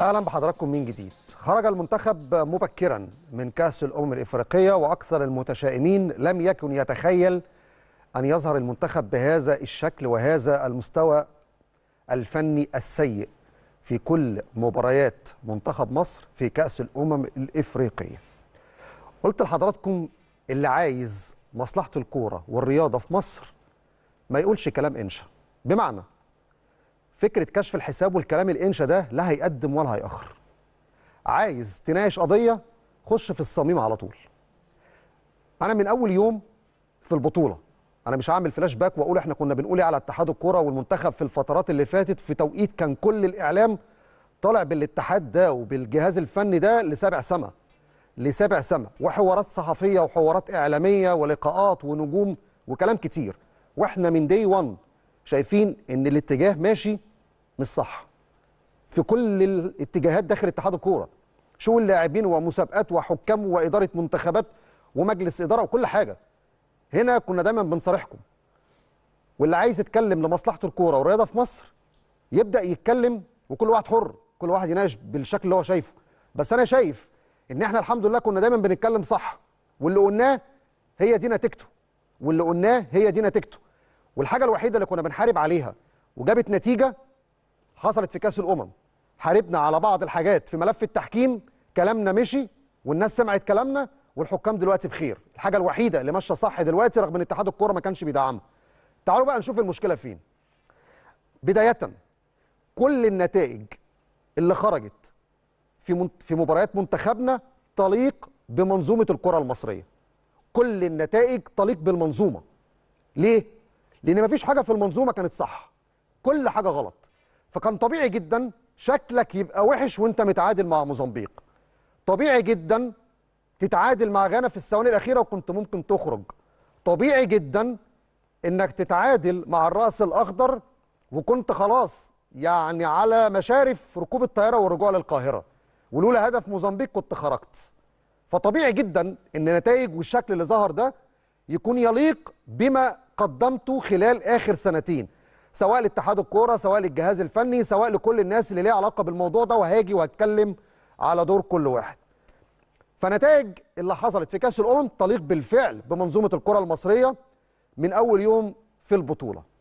اهلا بحضراتكم من جديد خرج المنتخب مبكرا من كاس الامم الافريقيه واكثر المتشائمين لم يكن يتخيل ان يظهر المنتخب بهذا الشكل وهذا المستوى الفني السيء في كل مباريات منتخب مصر في كاس الامم الافريقيه قلت لحضراتكم اللي عايز مصلحه الكوره والرياضه في مصر ما يقولش كلام انشا بمعنى فكره كشف الحساب والكلام الانشا ده لا هيقدم ولا هيأخر عايز تناقش قضيه خش في الصميم على طول انا من اول يوم في البطوله انا مش هعمل فلاش باك واقول احنا كنا بنقول إيه على اتحاد الكره والمنتخب في الفترات اللي فاتت في توقيت كان كل الاعلام طالع بالاتحاد ده وبالجهاز الفني ده لسبع سما لسبع سما وحوارات صحفيه وحوارات اعلاميه ولقاءات ونجوم وكلام كتير واحنا من دي 1 شايفين ان الاتجاه ماشي مش صح في كل الاتجاهات داخل اتحاد الكوره شؤون لاعبين ومسابقات وحكام واداره منتخبات ومجلس اداره وكل حاجه هنا كنا دايما بنصارحكم واللي عايز يتكلم لمصلحه الكوره والرياضه في مصر يبدا يتكلم وكل واحد حر كل واحد يناقش بالشكل اللي هو شايفه بس انا شايف ان احنا الحمد لله كنا دايما بنتكلم صح واللي قلناه هي دي نتيجته واللي قلناه هي دي نتيجته والحاجه الوحيده اللي كنا بنحارب عليها وجابت نتيجه حصلت في كاس الامم حاربنا على بعض الحاجات في ملف التحكيم كلامنا مشي والناس سمعت كلامنا والحكام دلوقتي بخير الحاجه الوحيده اللي ماشيه صح دلوقتي رغم ان اتحاد الكوره ما كانش بيدعمها تعالوا بقى نشوف المشكله فين بدايه كل النتائج اللي خرجت في في مباريات منتخبنا تليق بمنظومه الكره المصريه كل النتائج تليق بالمنظومه ليه لان مفيش حاجه في المنظومه كانت صح كل حاجه غلط فكان طبيعي جدا شكلك يبقى وحش وانت متعادل مع موزمبيق طبيعي جدا تتعادل مع غانا في الثواني الاخيره وكنت ممكن تخرج طبيعي جدا انك تتعادل مع الراس الاخضر وكنت خلاص يعني على مشارف ركوب الطياره والرجوع للقاهره ولولا هدف موزمبيق كنت خرجت فطبيعي جدا ان نتائج والشكل اللي ظهر ده يكون يليق بما قدمته خلال اخر سنتين سواء لاتحاد الكوره سواء للجهاز الفني سواء لكل الناس اللي ليها علاقه بالموضوع ده وهاجي وهتكلم على دور كل واحد فنتائج اللي حصلت في كاس الامم تليق بالفعل بمنظومه الكره المصريه من اول يوم في البطوله